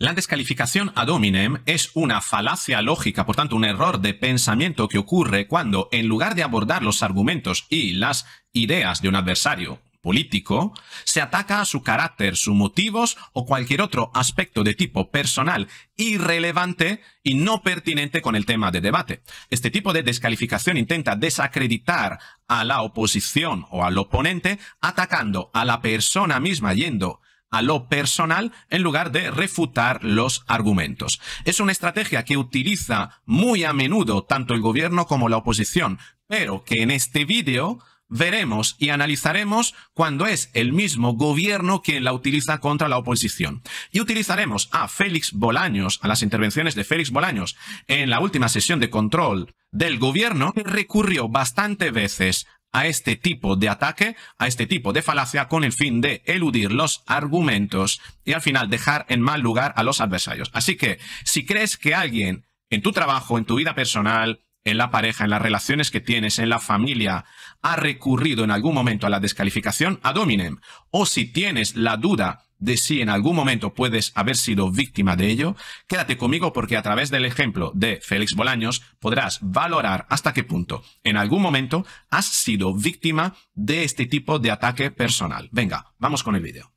La descalificación ad hominem es una falacia lógica, por tanto un error de pensamiento que ocurre cuando, en lugar de abordar los argumentos y las ideas de un adversario político, se ataca a su carácter, sus motivos o cualquier otro aspecto de tipo personal irrelevante y no pertinente con el tema de debate. Este tipo de descalificación intenta desacreditar a la oposición o al oponente atacando a la persona misma yendo a lo personal en lugar de refutar los argumentos. Es una estrategia que utiliza muy a menudo tanto el gobierno como la oposición, pero que en este vídeo veremos y analizaremos cuando es el mismo gobierno quien la utiliza contra la oposición. Y utilizaremos a Félix Bolaños, a las intervenciones de Félix Bolaños en la última sesión de control del gobierno, que recurrió bastante veces a este tipo de ataque, a este tipo de falacia, con el fin de eludir los argumentos y al final dejar en mal lugar a los adversarios. Así que si crees que alguien en tu trabajo, en tu vida personal, en la pareja, en las relaciones que tienes, en la familia, ha recurrido en algún momento a la descalificación a dominem, o si tienes la duda de si en algún momento puedes haber sido víctima de ello, quédate conmigo porque a través del ejemplo de Félix Bolaños podrás valorar hasta qué punto en algún momento has sido víctima de este tipo de ataque personal. Venga, vamos con el vídeo.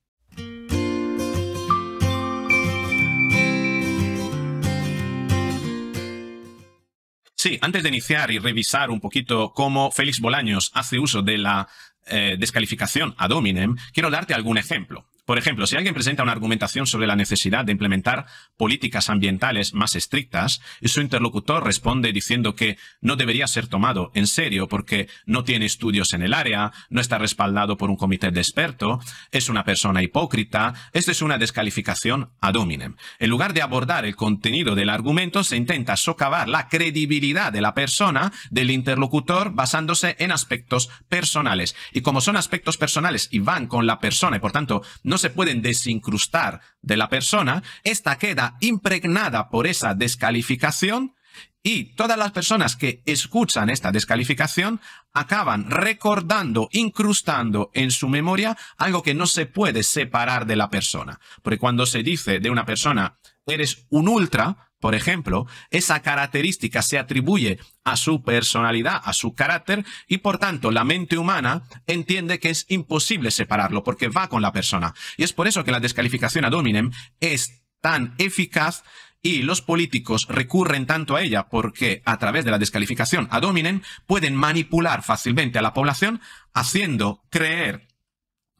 Sí, antes de iniciar y revisar un poquito cómo Félix Bolaños hace uso de la eh, descalificación a Dominem, quiero darte algún ejemplo. Por ejemplo, si alguien presenta una argumentación sobre la necesidad de implementar políticas ambientales más estrictas y su interlocutor responde diciendo que no debería ser tomado en serio porque no tiene estudios en el área, no está respaldado por un comité de experto, es una persona hipócrita, esta es una descalificación ad hominem. En lugar de abordar el contenido del argumento, se intenta socavar la credibilidad de la persona, del interlocutor, basándose en aspectos personales. Y como son aspectos personales y van con la persona y por tanto no se pueden desincrustar de la persona, esta queda impregnada por esa descalificación y todas las personas que escuchan esta descalificación acaban recordando, incrustando en su memoria algo que no se puede separar de la persona. Porque cuando se dice de una persona, eres un ultra, por ejemplo, esa característica se atribuye a su personalidad, a su carácter, y por tanto la mente humana entiende que es imposible separarlo porque va con la persona. Y es por eso que la descalificación a Dominem es tan eficaz y los políticos recurren tanto a ella porque a través de la descalificación a Dominem pueden manipular fácilmente a la población haciendo creer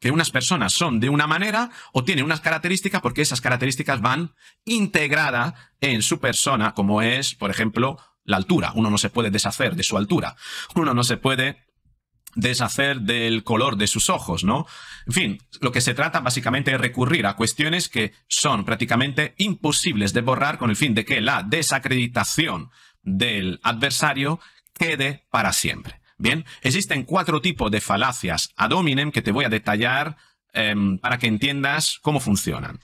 que unas personas son de una manera o tienen unas características porque esas características van integradas en su persona, como es, por ejemplo, la altura. Uno no se puede deshacer de su altura. Uno no se puede deshacer del color de sus ojos, ¿no? En fin, lo que se trata básicamente es recurrir a cuestiones que son prácticamente imposibles de borrar con el fin de que la desacreditación del adversario quede para siempre. Bien, existen cuatro tipos de falacias ad hominem que te voy a detallar em, para que entiendas cómo funcionan.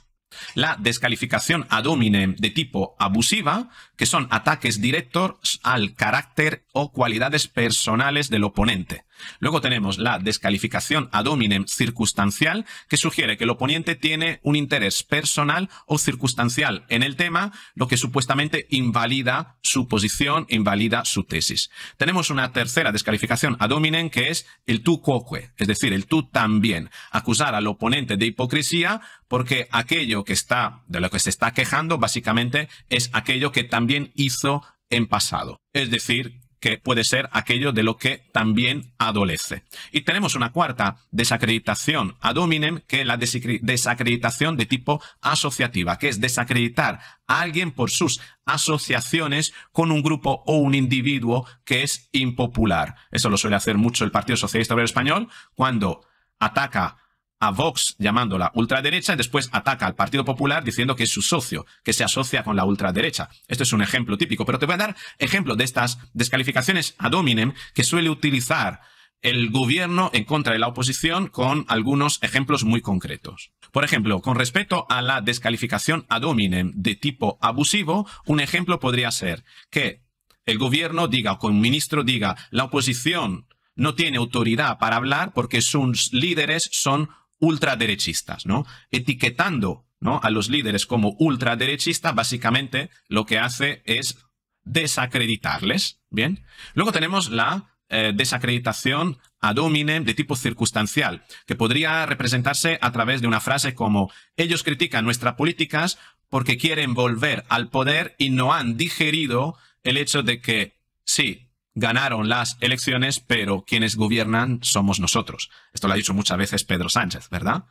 La descalificación ad hominem de tipo abusiva, que son ataques directos al carácter o cualidades personales del oponente. Luego tenemos la descalificación ad hominem circunstancial, que sugiere que el oponente tiene un interés personal o circunstancial en el tema, lo que supuestamente invalida su posición, invalida su tesis. Tenemos una tercera descalificación ad hominem, que es el tu quoque, es decir, el tú también. Acusar al oponente de hipocresía porque aquello que está, de lo que se está quejando, básicamente es aquello que también hizo en pasado. Es decir, que puede ser aquello de lo que también adolece. Y tenemos una cuarta desacreditación ad hominem, que es la desacreditación de tipo asociativa, que es desacreditar a alguien por sus asociaciones con un grupo o un individuo que es impopular. Eso lo suele hacer mucho el Partido Socialista Obrero Español cuando ataca a Vox llamándola ultraderecha y después ataca al Partido Popular diciendo que es su socio, que se asocia con la ultraderecha. Esto es un ejemplo típico, pero te voy a dar ejemplo de estas descalificaciones ad hominem que suele utilizar el gobierno en contra de la oposición con algunos ejemplos muy concretos. Por ejemplo, con respecto a la descalificación ad hominem de tipo abusivo, un ejemplo podría ser que el gobierno diga o que un ministro diga la oposición no tiene autoridad para hablar porque sus líderes son ultraderechistas, ¿no? Etiquetando ¿no? a los líderes como ultraderechistas, básicamente lo que hace es desacreditarles, ¿bien? Luego tenemos la eh, desacreditación ad hominem de tipo circunstancial, que podría representarse a través de una frase como ellos critican nuestras políticas porque quieren volver al poder y no han digerido el hecho de que sí, ganaron las elecciones, pero quienes gobiernan somos nosotros. Esto lo ha dicho muchas veces Pedro Sánchez, ¿verdad?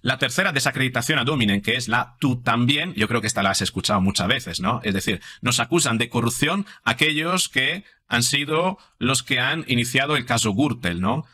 La tercera desacreditación a Dominen, que es la tú también, yo creo que esta la has escuchado muchas veces, ¿no? Es decir, nos acusan de corrupción aquellos que han sido los que han iniciado el caso Gürtel, ¿no?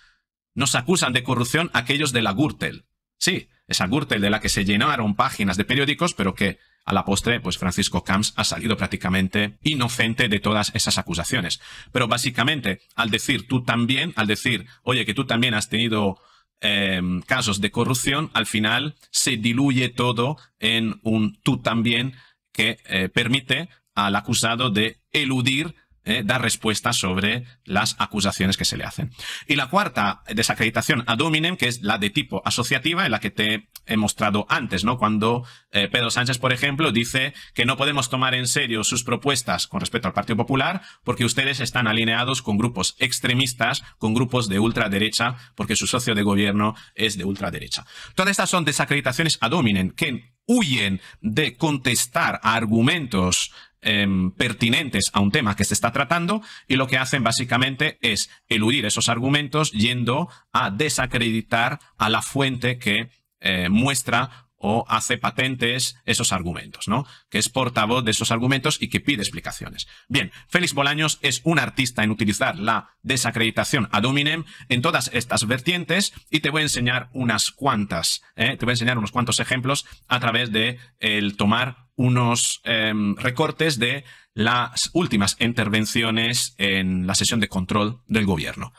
Nos acusan de corrupción aquellos de la Gürtel. Sí, esa Gürtel de la que se llenaron páginas de periódicos, pero que a la postre, pues Francisco Camps ha salido prácticamente inocente de todas esas acusaciones. Pero básicamente, al decir tú también, al decir, oye, que tú también has tenido em, casos de corrupción, al final se diluye todo en un tú también que eh, permite al acusado de eludir eh, dar respuestas sobre las acusaciones que se le hacen. Y la cuarta desacreditación ad hominem, que es la de tipo asociativa, en la que te he mostrado antes, ¿no? Cuando eh, Pedro Sánchez, por ejemplo, dice que no podemos tomar en serio sus propuestas con respecto al Partido Popular porque ustedes están alineados con grupos extremistas, con grupos de ultraderecha, porque su socio de gobierno es de ultraderecha. Todas estas son desacreditaciones ad hominem que huyen de contestar a argumentos Em, pertinentes a un tema que se está tratando y lo que hacen básicamente es eludir esos argumentos yendo a desacreditar a la fuente que eh, muestra o hace patentes esos argumentos, ¿no? Que es portavoz de esos argumentos y que pide explicaciones. Bien, Félix Bolaños es un artista en utilizar la desacreditación ad hominem en todas estas vertientes y te voy a enseñar unas cuantas, ¿eh? te voy a enseñar unos cuantos ejemplos a través de el tomar unos em, recortes de las últimas intervenciones en la sesión de control del gobierno.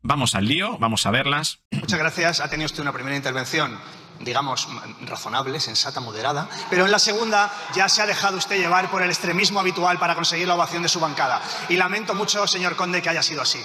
Vamos al lío, vamos a verlas. Muchas gracias. Ha tenido usted una primera intervención, digamos, razonable, sensata, moderada, pero en la segunda ya se ha dejado usted llevar por el extremismo habitual para conseguir la ovación de su bancada. Y lamento mucho, señor Conde, que haya sido así.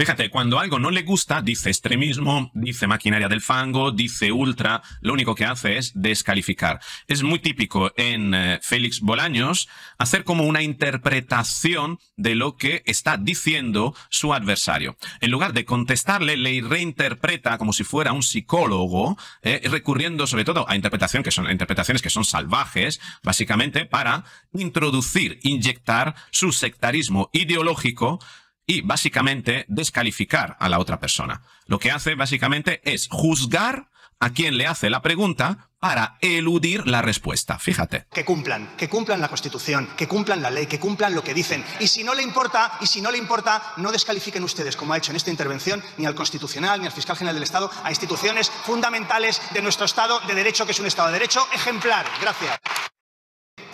Fíjate, cuando algo no le gusta, dice extremismo, dice maquinaria del fango, dice ultra, lo único que hace es descalificar. Es muy típico en eh, Félix Bolaños hacer como una interpretación de lo que está diciendo su adversario. En lugar de contestarle, le reinterpreta como si fuera un psicólogo, eh, recurriendo sobre todo a interpretación que son, interpretaciones que son salvajes, básicamente para introducir, inyectar su sectarismo ideológico y básicamente descalificar a la otra persona. Lo que hace básicamente es juzgar a quien le hace la pregunta para eludir la respuesta. Fíjate. Que cumplan, que cumplan la Constitución, que cumplan la ley, que cumplan lo que dicen. Y si no le importa, y si no le importa, no descalifiquen ustedes, como ha hecho en esta intervención, ni al Constitucional, ni al Fiscal General del Estado, a instituciones fundamentales de nuestro Estado de Derecho, que es un Estado de Derecho ejemplar. Gracias.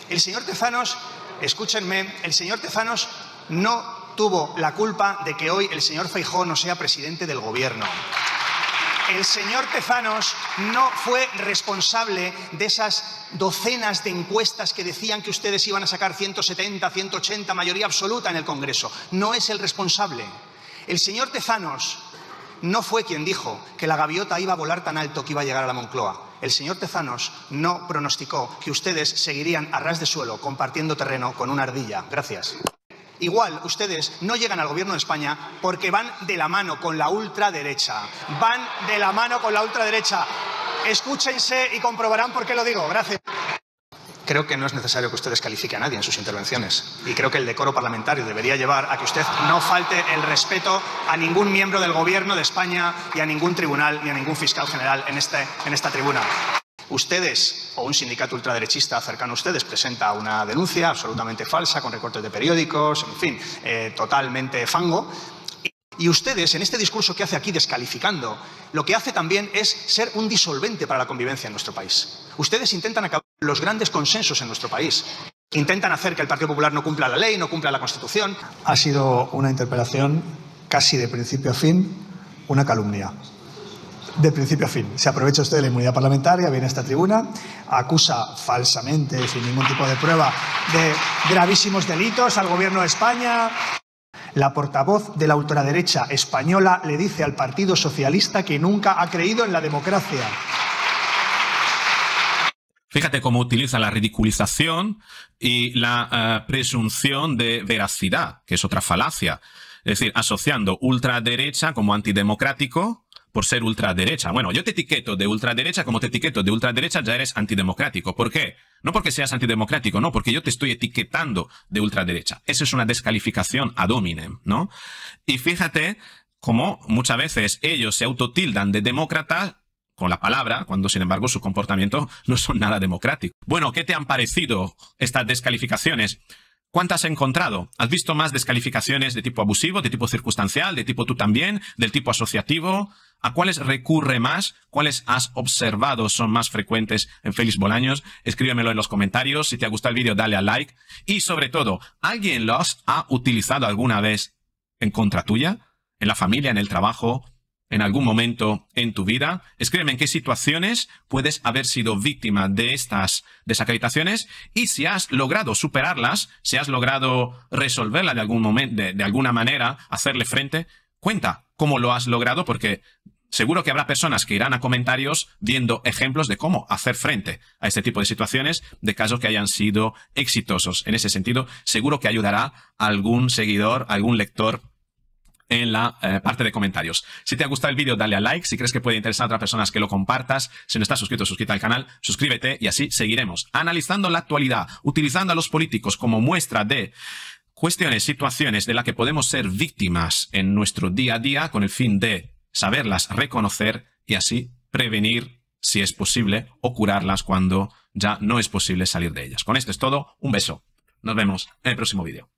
El señor Tezanos, escúchenme, el señor Tezanos no tuvo la culpa de que hoy el señor Feijó no sea presidente del gobierno. El señor Tezanos no fue responsable de esas docenas de encuestas que decían que ustedes iban a sacar 170, 180, mayoría absoluta en el Congreso. No es el responsable. El señor Tezanos no fue quien dijo que la gaviota iba a volar tan alto que iba a llegar a la Moncloa. El señor Tezanos no pronosticó que ustedes seguirían a ras de suelo compartiendo terreno con una ardilla. Gracias. Igual ustedes no llegan al gobierno de España porque van de la mano con la ultraderecha. Van de la mano con la ultraderecha. Escúchense y comprobarán por qué lo digo. Gracias. Creo que no es necesario que ustedes califiquen a nadie en sus intervenciones. Y creo que el decoro parlamentario debería llevar a que usted no falte el respeto a ningún miembro del gobierno de España y a ningún tribunal ni a ningún fiscal general en, este, en esta tribuna. Ustedes o un sindicato ultraderechista cercano a ustedes presenta una denuncia absolutamente falsa con recortes de periódicos, en fin, eh, totalmente fango. Y ustedes, en este discurso que hace aquí descalificando, lo que hace también es ser un disolvente para la convivencia en nuestro país. Ustedes intentan acabar los grandes consensos en nuestro país. Intentan hacer que el Partido Popular no cumpla la ley, no cumpla la Constitución. Ha sido una interpelación casi de principio a fin, una calumnia de principio a fin. Se aprovecha usted de la inmunidad parlamentaria, viene a esta tribuna, acusa falsamente, sin ningún tipo de prueba, de gravísimos delitos al gobierno de España. La portavoz de la ultraderecha española le dice al Partido Socialista que nunca ha creído en la democracia. Fíjate cómo utiliza la ridiculización y la eh, presunción de veracidad, que es otra falacia. Es decir, asociando ultraderecha como antidemocrático por ser ultraderecha. Bueno, yo te etiqueto de ultraderecha como te etiqueto de ultraderecha, ya eres antidemocrático. ¿Por qué? No porque seas antidemocrático, no, porque yo te estoy etiquetando de ultraderecha. Eso es una descalificación ad hominem, ¿no? Y fíjate cómo muchas veces ellos se autotildan de demócrata con la palabra, cuando sin embargo su comportamiento no son nada democrático. Bueno, ¿qué te han parecido estas descalificaciones? ¿Cuántas has encontrado? ¿Has visto más descalificaciones de tipo abusivo, de tipo circunstancial, de tipo tú también, del tipo asociativo? ¿A cuáles recurre más? ¿Cuáles has observado son más frecuentes en Félix Bolaños? Escríbemelo en los comentarios. Si te ha gustado el vídeo, dale a like. Y sobre todo, ¿alguien los ha utilizado alguna vez en contra tuya? ¿En la familia, en el trabajo, en algún momento en tu vida? Escríbeme en qué situaciones puedes haber sido víctima de estas desacreditaciones y si has logrado superarlas, si has logrado resolverla de, algún momento, de alguna manera, hacerle frente, cuenta cómo lo has logrado porque Seguro que habrá personas que irán a comentarios viendo ejemplos de cómo hacer frente a este tipo de situaciones, de casos que hayan sido exitosos. En ese sentido, seguro que ayudará algún seguidor, algún lector en la eh, parte de comentarios. Si te ha gustado el vídeo, dale a like. Si crees que puede interesar a otras personas, que lo compartas. Si no estás suscrito, suscríbete al canal, suscríbete y así seguiremos analizando la actualidad, utilizando a los políticos como muestra de cuestiones, situaciones de las que podemos ser víctimas en nuestro día a día con el fin de saberlas reconocer y así prevenir, si es posible, o curarlas cuando ya no es posible salir de ellas. Con esto es todo, un beso. Nos vemos en el próximo vídeo.